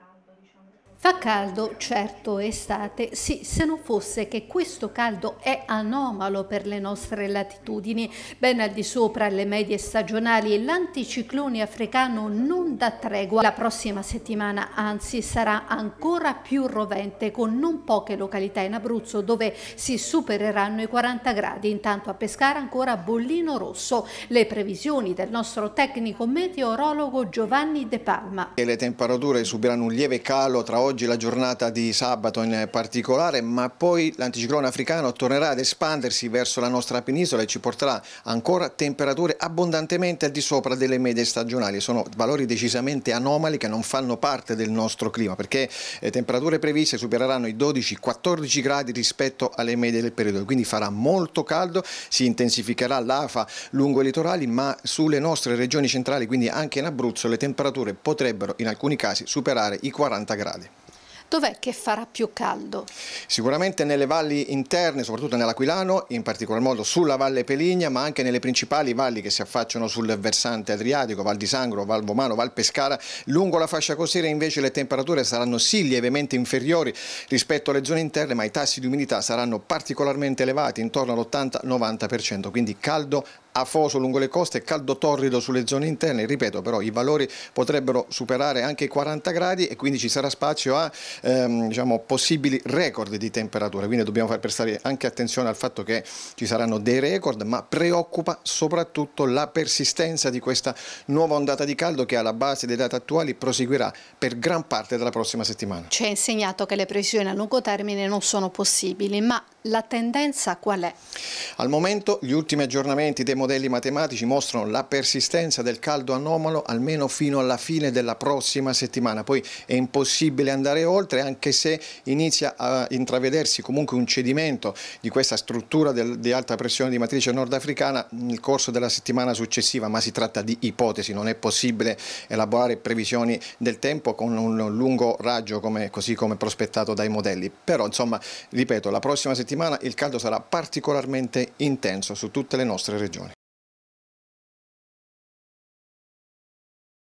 Diciamo, Fa caldo, certo, estate, sì, se non fosse che questo caldo è anomalo per le nostre latitudini, ben al di sopra le medie stagionali, l'anticiclone africano non dà tregua. La prossima settimana, anzi, sarà ancora più rovente, con non poche località in Abruzzo dove si supereranno i 40 gradi. Intanto a Pescara ancora bollino rosso. Le previsioni del nostro tecnico meteorologo Giovanni De Palma. E le temperature subiranno un un lieve calo tra oggi e la giornata di sabato in particolare, ma poi l'anticiclone africano tornerà ad espandersi verso la nostra penisola e ci porterà ancora temperature abbondantemente al di sopra delle medie stagionali. Sono valori decisamente anomali che non fanno parte del nostro clima, perché le eh, temperature previste supereranno i 12-14 gradi rispetto alle medie del periodo, quindi farà molto caldo, si intensificherà l'afa lungo i litorali, ma sulle nostre regioni centrali, quindi anche in Abruzzo, le temperature potrebbero in alcuni casi superare i 40 gradi. Dov'è che farà più caldo? Sicuramente nelle valli interne, soprattutto nell'Aquilano, in particolar modo sulla Valle Peligna, ma anche nelle principali valli che si affacciano sul versante adriatico, Val di Sangro, Val Vomano, Val Pescara. Lungo la fascia costiera invece le temperature saranno sì lievemente inferiori rispetto alle zone interne, ma i tassi di umidità saranno particolarmente elevati, intorno all'80-90%, quindi caldo afoso lungo le coste, caldo torrido sulle zone interne, ripeto però i valori potrebbero superare anche i 40 gradi e quindi ci sarà spazio a ehm, diciamo, possibili record di temperature, quindi dobbiamo far prestare anche attenzione al fatto che ci saranno dei record, ma preoccupa soprattutto la persistenza di questa nuova ondata di caldo che alla base dei dati attuali proseguirà per gran parte della prossima settimana. Ci ha insegnato che le previsioni a lungo termine non sono possibili, ma la tendenza qual è? Al momento gli ultimi aggiornamenti dei modelli matematici mostrano la persistenza del caldo anomalo almeno fino alla fine della prossima settimana, poi è impossibile andare oltre anche se inizia a intravedersi comunque un cedimento di questa struttura del, di alta pressione di matrice nordafricana nel corso della settimana successiva, ma si tratta di ipotesi, non è possibile elaborare previsioni del tempo con un lungo raggio come, così come prospettato dai modelli, però insomma ripeto la prossima settimana settimana il caldo sarà particolarmente intenso su tutte le nostre regioni.